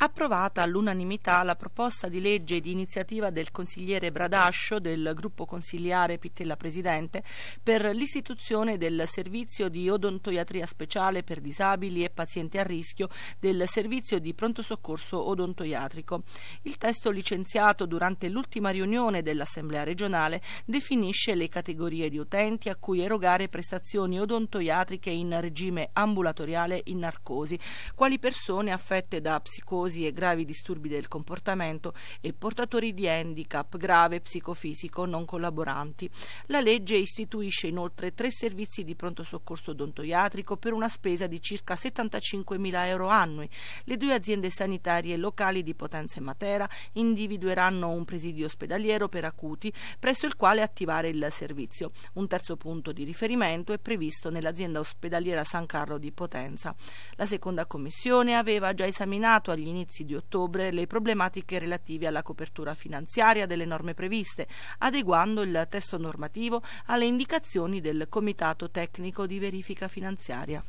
approvata all'unanimità la proposta di legge di iniziativa del consigliere Bradascio del gruppo consigliare Pittella Presidente per l'istituzione del servizio di odontoiatria speciale per disabili e pazienti a rischio del servizio di pronto soccorso odontoiatrico. Il testo licenziato durante l'ultima riunione dell'Assemblea regionale definisce le categorie di utenti a cui erogare prestazioni odontoiatriche in regime ambulatoriale in narcosi, quali persone affette da psicosi nervosi e gravi disturbi del comportamento e portatori di handicap grave psicofisico non collaboranti. La legge istituisce inoltre tre servizi di pronto soccorso odontoiatrico per una spesa di circa 75.000 euro annui. Le due aziende sanitarie locali di Potenza e Matera individueranno un presidio ospedaliero per acuti presso il quale attivare il servizio. Un terzo punto di riferimento è previsto nell'azienda ospedaliera San Carlo di Potenza. La seconda commissione aveva già esaminato agli inizi inizi di ottobre le problematiche relative alla copertura finanziaria delle norme previste, adeguando il testo normativo alle indicazioni del Comitato tecnico di verifica finanziaria.